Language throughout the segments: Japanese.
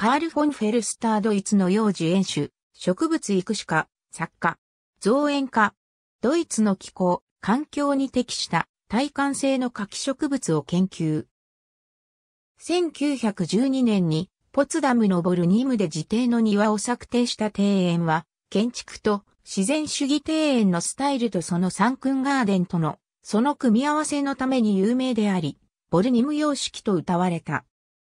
カール・フォン・フェルスタードイツの幼児園種、植物育種家、作家、造園家、ドイツの気候、環境に適した耐寒性の夏季植物を研究。1912年にポツダムのボルニムで自邸の庭を策定した庭園は、建築と自然主義庭園のスタイルとその三君ガーデンとの、その組み合わせのために有名であり、ボルニム様式と謳われた。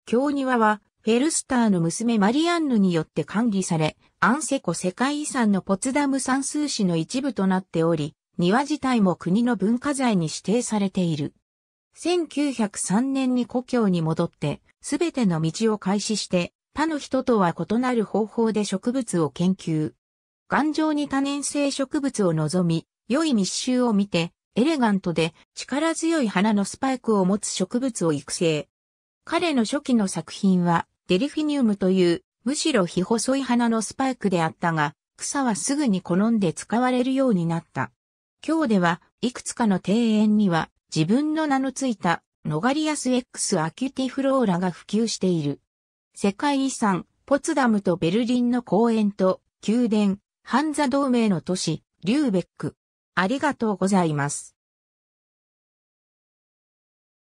京庭はフェルスターの娘マリアンヌによって管理され、アンセコ世界遺産のポツダム算数市の一部となっており、庭自体も国の文化財に指定されている。1903年に故郷に戻って、すべての道を開始して、他の人とは異なる方法で植物を研究。頑丈に多年生植物を望み、良い密集を見て、エレガントで力強い花のスパイクを持つ植物を育成。彼の初期の作品は、デルフィニウムという、むしろ日細い花のスパイクであったが、草はすぐに好んで使われるようになった。今日では、いくつかの庭園には、自分の名のついた、ノガリアス X アキュティフローラが普及している。世界遺産、ポツダムとベルリンの公園と、宮殿、ハンザ同盟の都市、リューベック。ありがとうございます。